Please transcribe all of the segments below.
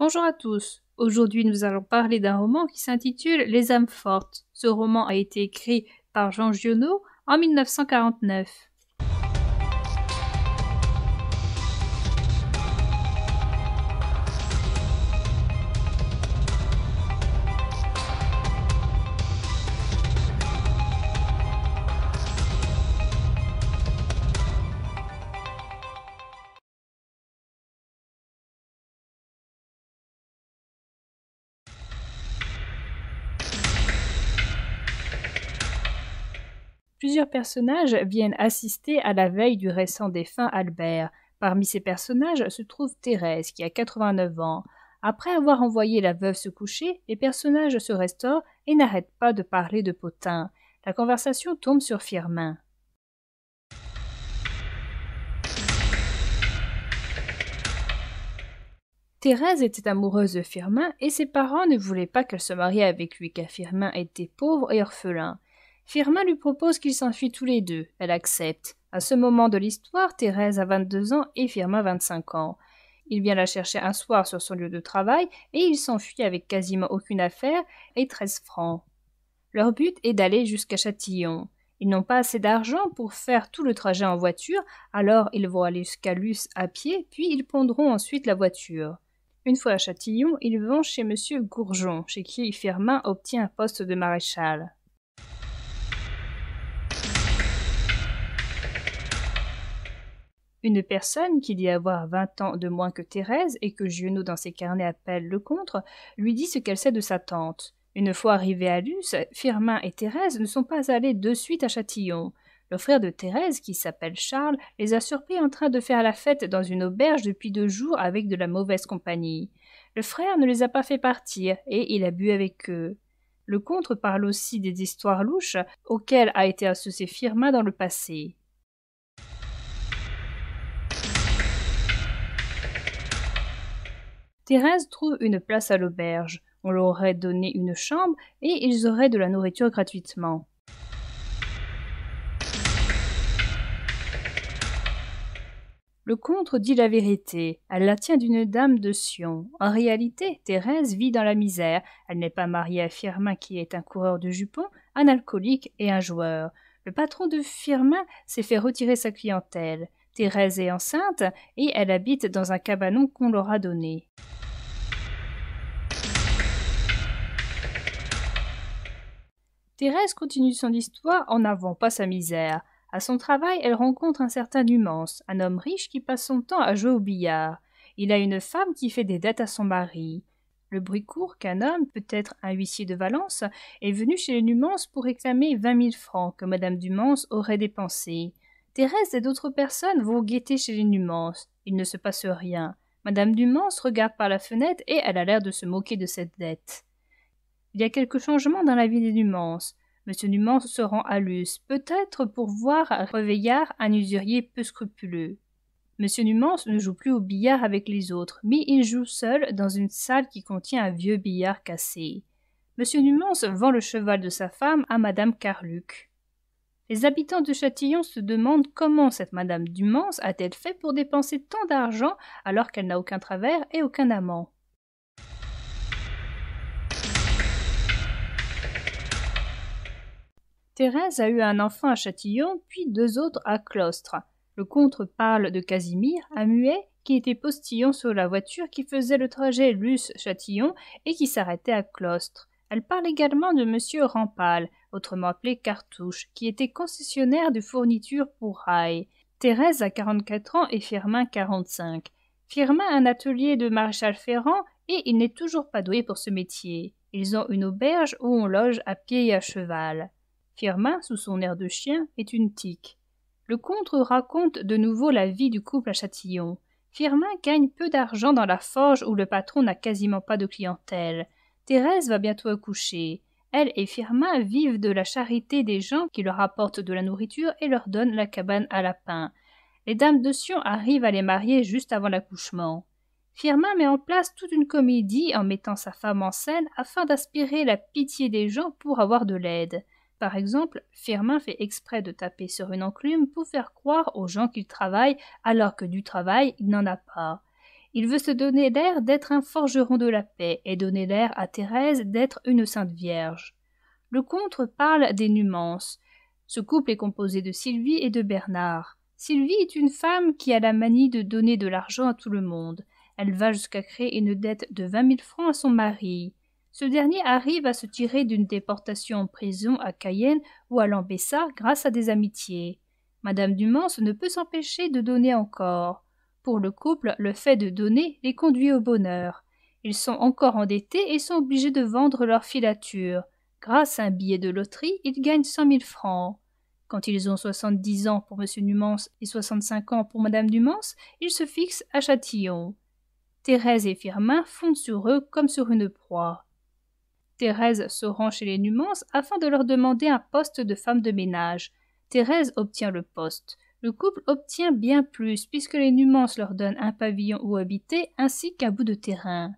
Bonjour à tous. Aujourd'hui, nous allons parler d'un roman qui s'intitule Les âmes fortes. Ce roman a été écrit par Jean Giono en 1949. plusieurs personnages viennent assister à la veille du récent défunt Albert. Parmi ces personnages se trouve Thérèse, qui a 89 ans. Après avoir envoyé la veuve se coucher, les personnages se restaurent et n'arrêtent pas de parler de Potin. La conversation tombe sur Firmin. Thérèse était amoureuse de Firmin et ses parents ne voulaient pas qu'elle se marie avec lui car Firmin était pauvre et orphelin. Firmin lui propose qu'ils s'enfuient tous les deux. Elle accepte. À ce moment de l'histoire, Thérèse a 22 ans et Firmin 25 ans. Il vient la chercher un soir sur son lieu de travail et il s'enfuit avec quasiment aucune affaire et 13 francs. Leur but est d'aller jusqu'à Châtillon. Ils n'ont pas assez d'argent pour faire tout le trajet en voiture, alors ils vont aller jusqu'à Luce à pied, puis ils pondront ensuite la voiture. Une fois à Châtillon, ils vont chez M. Gourgeon, chez qui Firmin obtient un poste de maréchal. Une personne qui dit avoir vingt ans de moins que Thérèse et que Giono dans ses carnets appelle le contre lui dit ce qu'elle sait de sa tante. Une fois arrivés à Luz, Firmin et Thérèse ne sont pas allés de suite à Châtillon. Le frère de Thérèse, qui s'appelle Charles, les a surpris en train de faire la fête dans une auberge depuis deux jours avec de la mauvaise compagnie. Le frère ne les a pas fait partir, et il a bu avec eux. Le contre parle aussi des histoires louches auxquelles a été associé Firmin dans le passé. Thérèse trouve une place à l'auberge. On leur aurait donné une chambre et ils auraient de la nourriture gratuitement. Le contre dit la vérité. Elle la tient d'une dame de Sion. En réalité, Thérèse vit dans la misère. Elle n'est pas mariée à Firmin qui est un coureur de jupons, un alcoolique et un joueur. Le patron de Firmin s'est fait retirer sa clientèle. Thérèse est enceinte et elle habite dans un cabanon qu'on leur a donné. Thérèse continue son histoire en n'avant pas sa misère. À son travail, elle rencontre un certain Numance, un homme riche qui passe son temps à jouer au billard. Il a une femme qui fait des dettes à son mari. Le bruit court qu'un homme, peut-être un huissier de Valence, est venu chez les Numance pour réclamer vingt mille francs que Madame Dumance aurait dépensés. Thérèse et d'autres personnes vont guetter chez les Numances. Il ne se passe rien. Madame Numance regarde par la fenêtre et elle a l'air de se moquer de cette dette. Il y a quelques changements dans la vie des Numens Monsieur Numance se rend à Luz, peut-être pour voir à un usurier peu scrupuleux. Monsieur Numance ne joue plus au billard avec les autres, mais il joue seul dans une salle qui contient un vieux billard cassé. Monsieur Numance vend le cheval de sa femme à Madame Carluc. Les habitants de Châtillon se demandent comment cette Madame Dumans a-t-elle fait pour dépenser tant d'argent alors qu'elle n'a aucun travers et aucun amant. Thérèse a eu un enfant à Châtillon, puis deux autres à Clostre. Le comte parle de Casimir, un muet, qui était postillon sur la voiture qui faisait le trajet Luce-Châtillon et qui s'arrêtait à Clostre. Elle parle également de M. Rampal, autrement appelé Cartouche, qui était concessionnaire de fournitures pour rail. Thérèse a 44 ans et Firmin 45. Firmin a un atelier de maréchal Ferrand et il n'est toujours pas doué pour ce métier. Ils ont une auberge où on loge à pied et à cheval. Firmin, sous son air de chien, est une tique. Le conte raconte de nouveau la vie du couple à Châtillon. Firmin gagne peu d'argent dans la forge où le patron n'a quasiment pas de clientèle. Thérèse va bientôt accoucher. Elle et Firmin vivent de la charité des gens qui leur apportent de la nourriture et leur donnent la cabane à lapin. Les dames de Sion arrivent à les marier juste avant l'accouchement. Firmin met en place toute une comédie en mettant sa femme en scène afin d'aspirer la pitié des gens pour avoir de l'aide. Par exemple, Firmin fait exprès de taper sur une enclume pour faire croire aux gens qu'il travaille alors que du travail il n'en a pas. Il veut se donner l'air d'être un forgeron de la paix et donner l'air à Thérèse d'être une sainte vierge. Le contre parle des Numances. Ce couple est composé de Sylvie et de Bernard. Sylvie est une femme qui a la manie de donner de l'argent à tout le monde. Elle va jusqu'à créer une dette de vingt mille francs à son mari. Ce dernier arrive à se tirer d'une déportation en prison à Cayenne ou à Lambessa grâce à des amitiés. Madame Dumance ne peut s'empêcher de donner encore. Pour le couple, le fait de donner les conduit au bonheur. Ils sont encore endettés et sont obligés de vendre leur filature. Grâce à un billet de loterie, ils gagnent cent mille francs. Quand ils ont soixante dix ans pour M. Numans et soixante cinq ans pour Mme Numans, ils se fixent à Châtillon. Thérèse et Firmin fondent sur eux comme sur une proie. Thérèse se rend chez les Numans afin de leur demander un poste de femme de ménage. Thérèse obtient le poste le couple obtient bien plus puisque les Numances leur donnent un pavillon où habiter ainsi qu'un bout de terrain.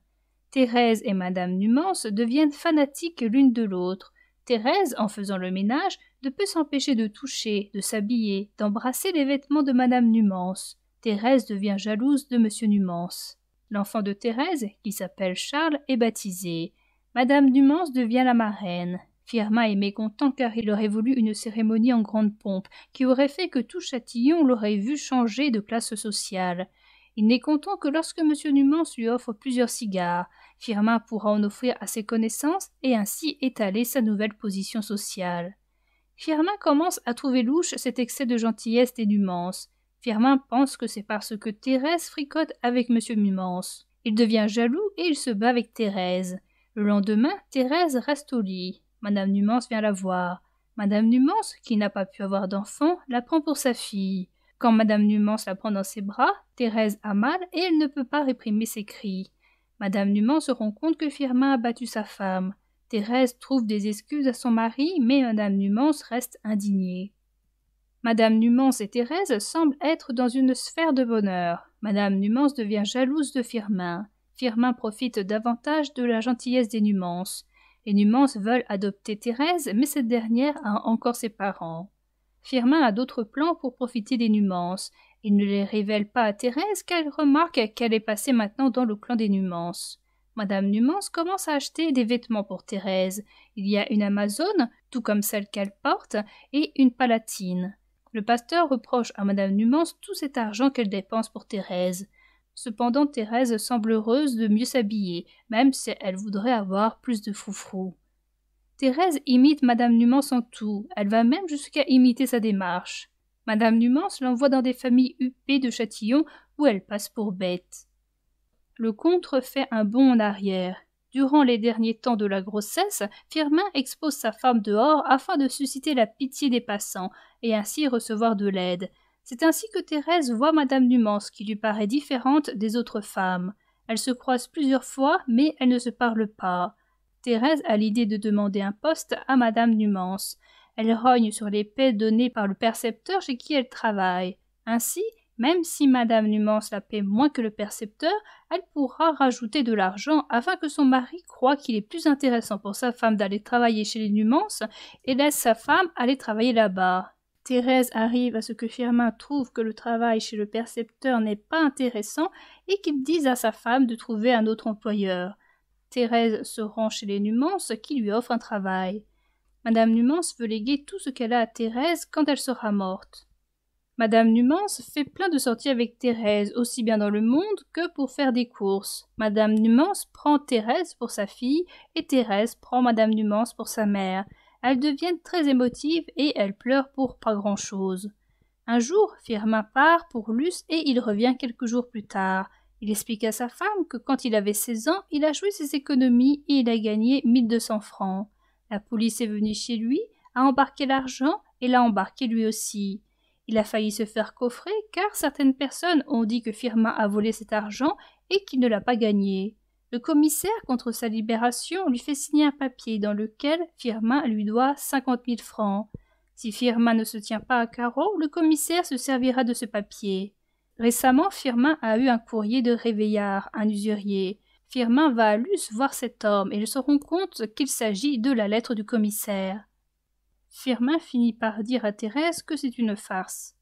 Thérèse et Madame Numance deviennent fanatiques l'une de l'autre. Thérèse, en faisant le ménage, ne peut s'empêcher de toucher, de s'habiller, d'embrasser les vêtements de Madame Numance. Thérèse devient jalouse de Monsieur Numance. L'enfant de Thérèse, qui s'appelle Charles, est baptisé. Madame Numance devient la marraine. Firmin est mécontent car il aurait voulu une cérémonie en grande pompe, qui aurait fait que tout Châtillon l'aurait vu changer de classe sociale. Il n'est content que lorsque M. Numance lui offre plusieurs cigares. Firmin pourra en offrir à ses connaissances et ainsi étaler sa nouvelle position sociale. Firmin commence à trouver louche cet excès de gentillesse des Numances. Firmin pense que c'est parce que Thérèse fricote avec M. Numance. Il devient jaloux et il se bat avec Thérèse. Le lendemain, Thérèse reste au lit. Madame Numance vient la voir. Madame Numance, qui n'a pas pu avoir d'enfant, la prend pour sa fille. Quand Madame Numance la prend dans ses bras, Thérèse a mal et elle ne peut pas réprimer ses cris. Madame Numance se rend compte que Firmin a battu sa femme. Thérèse trouve des excuses à son mari, mais Madame Numance reste indignée. Madame Numance et Thérèse semblent être dans une sphère de bonheur. Madame Numance devient jalouse de Firmin. Firmin profite davantage de la gentillesse des Numances. Les Numances veulent adopter Thérèse, mais cette dernière a encore ses parents. Firmin a d'autres plans pour profiter des Numances. Il ne les révèle pas à Thérèse qu'elle remarque qu'elle est passée maintenant dans le clan des Numances. Madame Numance commence à acheter des vêtements pour Thérèse. Il y a une amazone, tout comme celle qu'elle porte, et une palatine. Le pasteur reproche à Madame Numance tout cet argent qu'elle dépense pour Thérèse. Cependant, Thérèse semble heureuse de mieux s'habiller, même si elle voudrait avoir plus de froufrou. Thérèse imite Madame Numance en tout, elle va même jusqu'à imiter sa démarche. Madame Numance l'envoie dans des familles huppées de Châtillon où elle passe pour bête. Le contre fait un bond en arrière. Durant les derniers temps de la grossesse, Firmin expose sa femme dehors afin de susciter la pitié des passants et ainsi recevoir de l'aide. C'est ainsi que Thérèse voit Madame Numance, qui lui paraît différente des autres femmes. Elles se croisent plusieurs fois, mais elles ne se parlent pas. Thérèse a l'idée de demander un poste à Madame Numance. Elle rogne sur les paix données par le percepteur chez qui elle travaille. Ainsi, même si Madame Numance la paie moins que le percepteur, elle pourra rajouter de l'argent afin que son mari croie qu'il est plus intéressant pour sa femme d'aller travailler chez les Numances et laisse sa femme aller travailler là-bas. Thérèse arrive à ce que Firmin trouve que le travail chez le percepteur n'est pas intéressant et qu'il dise à sa femme de trouver un autre employeur. Thérèse se rend chez les Numance qui lui offre un travail. Madame Numance veut léguer tout ce qu'elle a à Thérèse quand elle sera morte. Madame Numance fait plein de sorties avec Thérèse, aussi bien dans le monde que pour faire des courses. Madame Numance prend Thérèse pour sa fille et Thérèse prend Madame Numance pour sa mère elles deviennent très émotives et elles pleurent pour pas grand-chose. Un jour, Firmin part pour Luce et il revient quelques jours plus tard. Il explique à sa femme que quand il avait 16 ans, il a joué ses économies et il a gagné 1200 francs. La police est venue chez lui, a embarqué l'argent et l'a embarqué lui aussi. Il a failli se faire coffrer car certaines personnes ont dit que Firmin a volé cet argent et qu'il ne l'a pas gagné. Le commissaire, contre sa libération, lui fait signer un papier dans lequel Firmin lui doit cinquante mille francs. Si Firmin ne se tient pas à carreau, le commissaire se servira de ce papier. Récemment, Firmin a eu un courrier de Réveillard, un usurier. Firmin va à voir cet homme et il se rend compte qu'il s'agit de la lettre du commissaire. Firmin finit par dire à Thérèse que c'est une farce.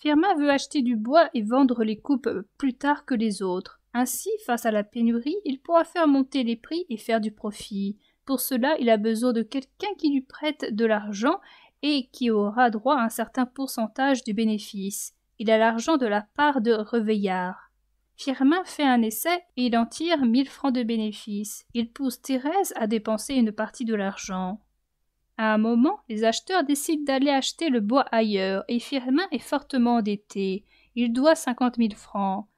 Firmin veut acheter du bois et vendre les coupes plus tard que les autres. Ainsi, face à la pénurie, il pourra faire monter les prix et faire du profit. Pour cela, il a besoin de quelqu'un qui lui prête de l'argent et qui aura droit à un certain pourcentage du bénéfice. Il a l'argent de la part de Reveillard. Firmin fait un essai et il en tire mille francs de bénéfice. Il pousse Thérèse à dépenser une partie de l'argent. À un moment, les acheteurs décident d'aller acheter le bois ailleurs et Firmin est fortement endetté. Il doit cinquante mille francs.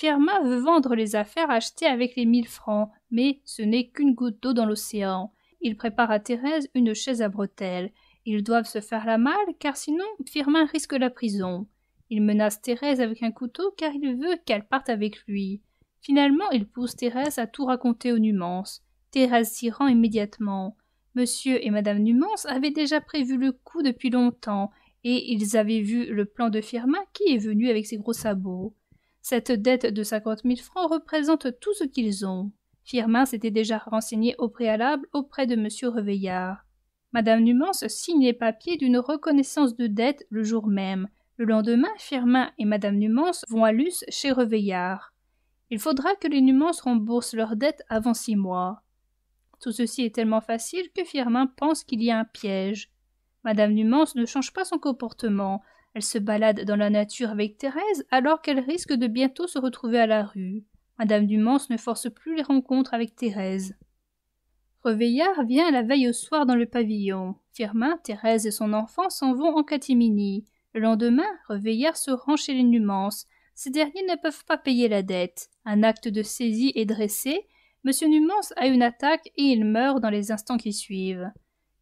Firma veut vendre les affaires achetées avec les mille francs, mais ce n'est qu'une goutte d'eau dans l'océan. Il prépare à Thérèse une chaise à bretelles. Ils doivent se faire la malle, car sinon Firmin risque la prison. Il menace Thérèse avec un couteau car il veut qu'elle parte avec lui. Finalement, il pousse Thérèse à tout raconter aux Numances. Thérèse s'y rend immédiatement. Monsieur et madame Numance avaient déjà prévu le coup depuis longtemps, et ils avaient vu le plan de Firmin qui est venu avec ses gros sabots. Cette dette de cinquante mille francs représente tout ce qu'ils ont. Firmin s'était déjà renseigné au préalable auprès de M. Reveillard. Madame Numance signe les papiers d'une reconnaissance de dette le jour même. Le lendemain, Firmin et Madame Numance vont à Luce chez Reveillard. Il faudra que les Numances remboursent leurs dettes avant six mois. Tout ceci est tellement facile que Firmin pense qu'il y a un piège. Madame Numance ne change pas son comportement, elle se balade dans la nature avec Thérèse alors qu'elle risque de bientôt se retrouver à la rue. Madame Dumance ne force plus les rencontres avec Thérèse. Reveillard vient la veille au soir dans le pavillon. Firmin, Thérèse et son enfant s'en vont en catimini. Le lendemain, Reveillard se rend chez les Numances. Ces derniers ne peuvent pas payer la dette. Un acte de saisie est dressé. Monsieur Numance a une attaque et il meurt dans les instants qui suivent.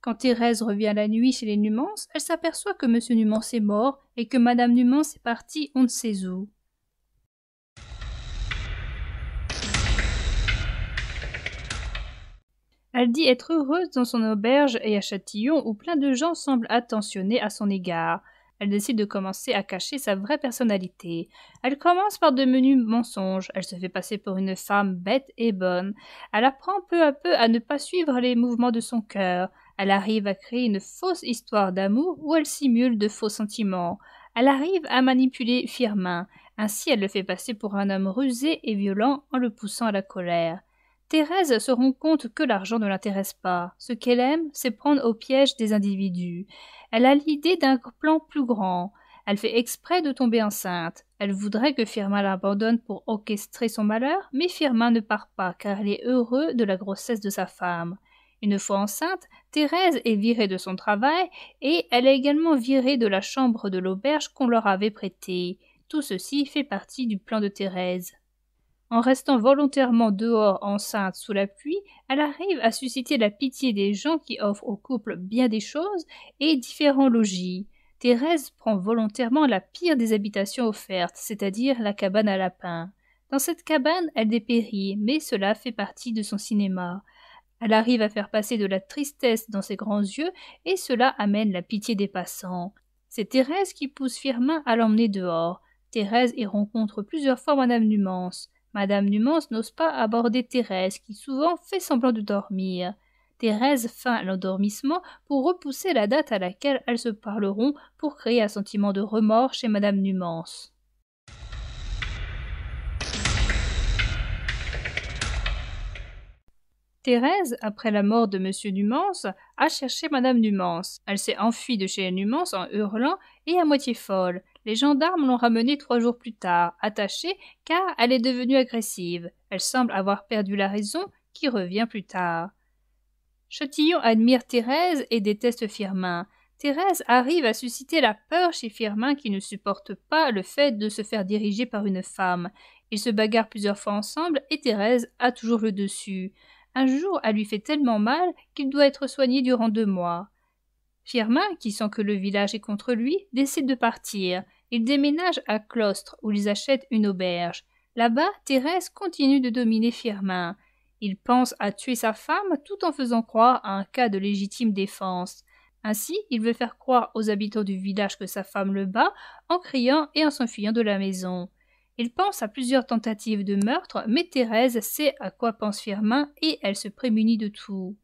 Quand Thérèse revient la nuit chez les Numance, elle s'aperçoit que M. Numance est mort et que Madame Numance est partie on ne sait où. Elle dit être heureuse dans son auberge et à Châtillon où plein de gens semblent attentionnés à son égard. Elle décide de commencer à cacher sa vraie personnalité. Elle commence par de menus mensonges, elle se fait passer pour une femme bête et bonne. Elle apprend peu à peu à ne pas suivre les mouvements de son cœur. Elle arrive à créer une fausse histoire d'amour où elle simule de faux sentiments. Elle arrive à manipuler Firmin. Ainsi, elle le fait passer pour un homme rusé et violent en le poussant à la colère. Thérèse se rend compte que l'argent ne l'intéresse pas. Ce qu'elle aime, c'est prendre au piège des individus. Elle a l'idée d'un plan plus grand. Elle fait exprès de tomber enceinte. Elle voudrait que Firmin l'abandonne pour orchestrer son malheur, mais Firmin ne part pas car elle est heureux de la grossesse de sa femme. Une fois enceinte, Thérèse est virée de son travail et elle est également virée de la chambre de l'auberge qu'on leur avait prêtée. Tout ceci fait partie du plan de Thérèse. En restant volontairement dehors enceinte sous la pluie, elle arrive à susciter la pitié des gens qui offrent au couple bien des choses et différents logis. Thérèse prend volontairement la pire des habitations offertes, c'est-à-dire la cabane à lapins. Dans cette cabane, elle dépérit, mais cela fait partie de son cinéma. Elle arrive à faire passer de la tristesse dans ses grands yeux, et cela amène la pitié des passants. C'est Thérèse qui pousse Firmin à l'emmener dehors. Thérèse y rencontre plusieurs fois Madame Numance. Madame Numance n'ose pas aborder Thérèse, qui souvent fait semblant de dormir. Thérèse feint l'endormissement pour repousser la date à laquelle elles se parleront pour créer un sentiment de remords chez Madame Numance. Thérèse, après la mort de Monsieur Numance, a cherché Madame Numance. Elle s'est enfuie de chez Numance en hurlant et à moitié folle. Les gendarmes l'ont ramenée trois jours plus tard, attachée, car elle est devenue agressive. Elle semble avoir perdu la raison, qui revient plus tard. Châtillon admire Thérèse et déteste Firmin. Thérèse arrive à susciter la peur chez Firmin qui ne supporte pas le fait de se faire diriger par une femme. Ils se bagarrent plusieurs fois ensemble et Thérèse a toujours le dessus un jour elle lui fait tellement mal qu'il doit être soigné durant deux mois. Firmin, qui sent que le village est contre lui, décide de partir. Il déménage à Clostre, où ils achètent une auberge. Là-bas, Thérèse continue de dominer Firmin. Il pense à tuer sa femme tout en faisant croire à un cas de légitime défense. Ainsi, il veut faire croire aux habitants du village que sa femme le bat en criant et en s'enfuyant de la maison. Il pense à plusieurs tentatives de meurtre, mais Thérèse sait à quoi pense Firmin et elle se prémunit de tout.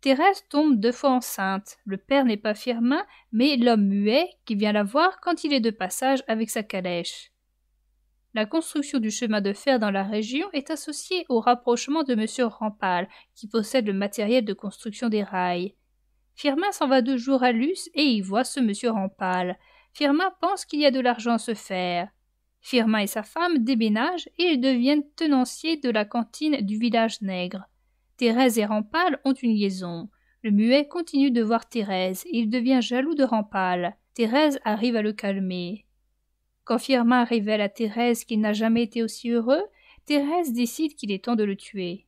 Thérèse tombe deux fois enceinte. Le père n'est pas Firmin, mais l'homme muet qui vient la voir quand il est de passage avec sa calèche. La construction du chemin de fer dans la région est associée au rapprochement de M. Rampal, qui possède le matériel de construction des rails. Firmin s'en va deux jours à Luce et y voit ce Monsieur Rampal. Firmin pense qu'il y a de l'argent à se faire. Firmin et sa femme déménagent et ils deviennent tenanciers de la cantine du village nègre. Thérèse et Rampal ont une liaison. Le muet continue de voir Thérèse et il devient jaloux de Rampal. Thérèse arrive à le calmer. Quand Firmin révèle à Thérèse qu'il n'a jamais été aussi heureux, Thérèse décide qu'il est temps de le tuer.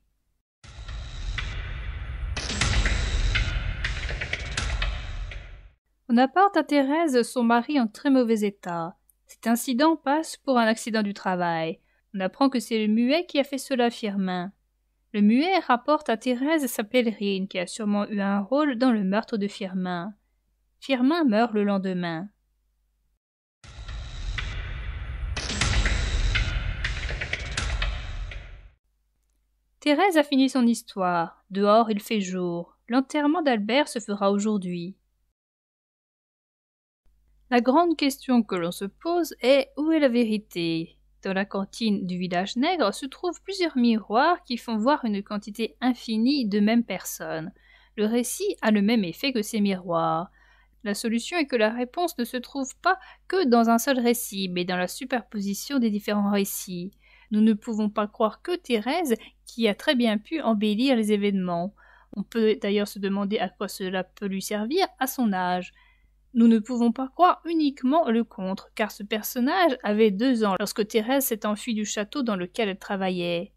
On apporte à Thérèse son mari en très mauvais état incident passe pour un accident du travail. On apprend que c'est le muet qui a fait cela, Firmin. Le muet rapporte à Thérèse sa pèlerine qui a sûrement eu un rôle dans le meurtre de Firmin. Firmin meurt le lendemain. Thérèse a fini son histoire. Dehors, il fait jour. L'enterrement d'Albert se fera aujourd'hui. La grande question que l'on se pose est où est la vérité Dans la cantine du village nègre se trouvent plusieurs miroirs qui font voir une quantité infinie de mêmes personnes. Le récit a le même effet que ces miroirs. La solution est que la réponse ne se trouve pas que dans un seul récit, mais dans la superposition des différents récits. Nous ne pouvons pas croire que Thérèse, qui a très bien pu embellir les événements. On peut d'ailleurs se demander à quoi cela peut lui servir à son âge. Nous ne pouvons pas croire uniquement le contre, car ce personnage avait deux ans lorsque Thérèse s'est enfuie du château dans lequel elle travaillait.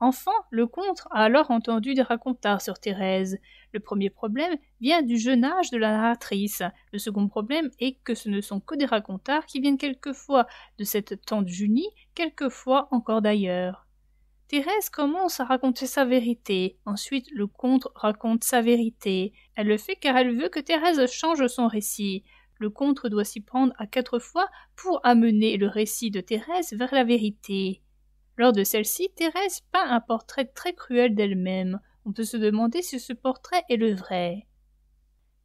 Enfin, le contre a alors entendu des racontars sur Thérèse. Le premier problème vient du jeune âge de la narratrice. Le second problème est que ce ne sont que des racontars qui viennent quelquefois de cette tante Junie, quelquefois encore d'ailleurs. Thérèse commence à raconter sa vérité, ensuite le comte raconte sa vérité. Elle le fait car elle veut que Thérèse change son récit. Le comte doit s'y prendre à quatre fois pour amener le récit de Thérèse vers la vérité. Lors de celle-ci, Thérèse peint un portrait très cruel d'elle-même. On peut se demander si ce portrait est le vrai.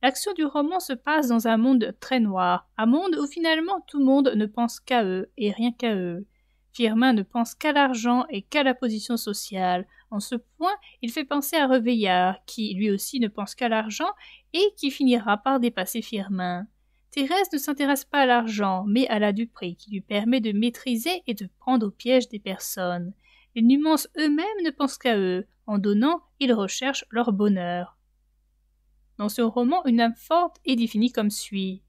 L'action du roman se passe dans un monde très noir, un monde où finalement tout le monde ne pense qu'à eux et rien qu'à eux. Firmin ne pense qu'à l'argent et qu'à la position sociale. En ce point, il fait penser à Reveillard, qui lui aussi ne pense qu'à l'argent et qui finira par dépasser Firmin. Thérèse ne s'intéresse pas à l'argent, mais à la duperie qui lui permet de maîtriser et de prendre au piège des personnes. Les nuances eux-mêmes ne pensent qu'à eux. En donnant, ils recherchent leur bonheur. Dans ce roman, une âme forte est définie comme suit.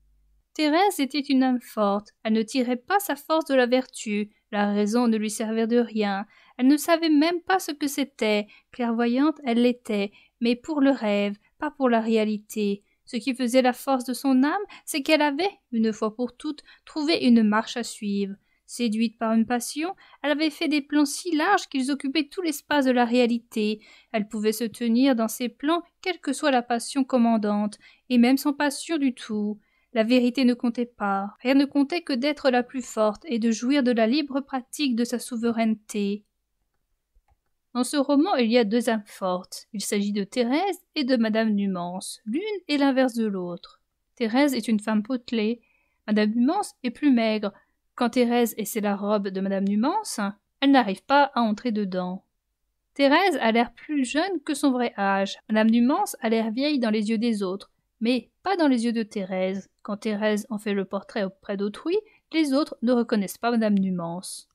Thérèse était une âme forte. Elle ne tirait pas sa force de la vertu, la raison ne lui servait de rien. Elle ne savait même pas ce que c'était. Clairvoyante, elle l'était, mais pour le rêve, pas pour la réalité. Ce qui faisait la force de son âme, c'est qu'elle avait, une fois pour toutes, trouvé une marche à suivre. Séduite par une passion, elle avait fait des plans si larges qu'ils occupaient tout l'espace de la réalité. Elle pouvait se tenir dans ses plans, quelle que soit la passion commandante, et même sans passion du tout. La vérité ne comptait pas. Rien ne comptait que d'être la plus forte et de jouir de la libre pratique de sa souveraineté. Dans ce roman, il y a deux âmes fortes. Il s'agit de Thérèse et de Madame Numance. L'une est l'inverse de l'autre. Thérèse est une femme potelée. Madame Numance est plus maigre. Quand Thérèse essaie la robe de Madame Numance, elle n'arrive pas à entrer dedans. Thérèse a l'air plus jeune que son vrai âge. Madame Numance a l'air vieille dans les yeux des autres mais pas dans les yeux de Thérèse. Quand Thérèse en fait le portrait auprès d'autrui, les autres ne reconnaissent pas Madame Numance.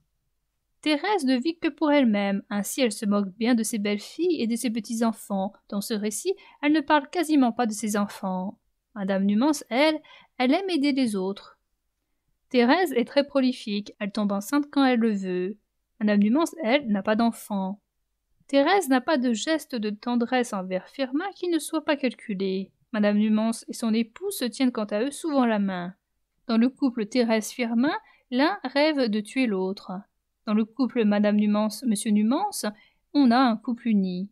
Thérèse ne vit que pour elle-même, ainsi elle se moque bien de ses belles filles et de ses petits-enfants. Dans ce récit, elle ne parle quasiment pas de ses enfants. Madame Numance, elle, elle aime aider les autres. Thérèse est très prolifique, elle tombe enceinte quand elle le veut. Madame Numance, elle, n'a pas d'enfant. Thérèse n'a pas de geste de tendresse envers Firmin qui ne soit pas calculé. Madame Numance et son époux se tiennent quant à eux souvent la main. Dans le couple Thérèse-Firmin, l'un rêve de tuer l'autre. Dans le couple Madame Numance-Monsieur Numance, on a un couple uni.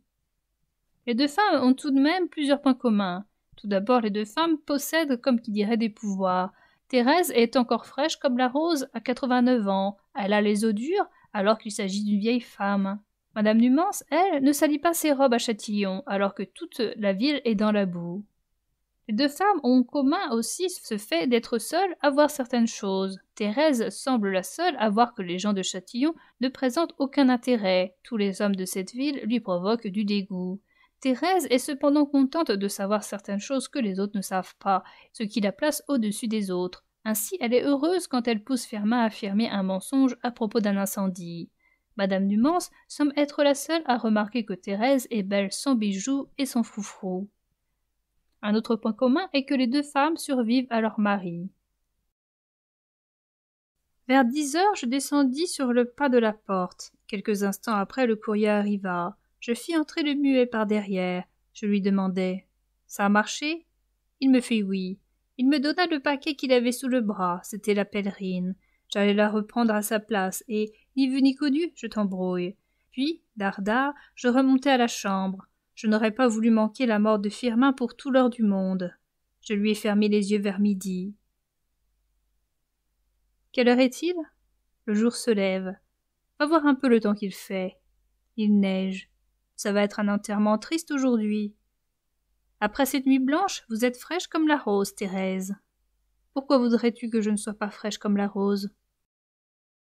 Les deux femmes ont tout de même plusieurs points communs. Tout d'abord, les deux femmes possèdent, comme qui dirait, des pouvoirs. Thérèse est encore fraîche comme la rose à 89 ans. Elle a les os durs alors qu'il s'agit d'une vieille femme. Madame Numance, elle, ne salit pas ses robes à Châtillon alors que toute la ville est dans la boue. Les deux femmes ont en commun aussi ce fait d'être seules à voir certaines choses. Thérèse semble la seule à voir que les gens de Châtillon ne présentent aucun intérêt. Tous les hommes de cette ville lui provoquent du dégoût. Thérèse est cependant contente de savoir certaines choses que les autres ne savent pas, ce qui la place au-dessus des autres. Ainsi, elle est heureuse quand elle pousse Fermat à affirmer un mensonge à propos d'un incendie. Madame Dumance semble être la seule à remarquer que Thérèse est belle sans bijoux et sans froufrou. Un autre point commun est que les deux femmes survivent à leur mari. Vers dix heures, je descendis sur le pas de la porte. Quelques instants après, le courrier arriva. Je fis entrer le muet par derrière. Je lui demandai Ça a marché Il me fit oui. Il me donna le paquet qu'il avait sous le bras. C'était la pèlerine. J'allais la reprendre à sa place et, ni vu ni connu, je t'embrouille. Puis, dardard, je remontai à la chambre. Je n'aurais pas voulu manquer la mort de Firmin pour tout l'or du monde. Je lui ai fermé les yeux vers midi. Quelle heure est-il Le jour se lève. Va voir un peu le temps qu'il fait. Il neige. Ça va être un enterrement triste aujourd'hui. Après cette nuit blanche, vous êtes fraîche comme la rose, Thérèse. Pourquoi voudrais-tu que je ne sois pas fraîche comme la rose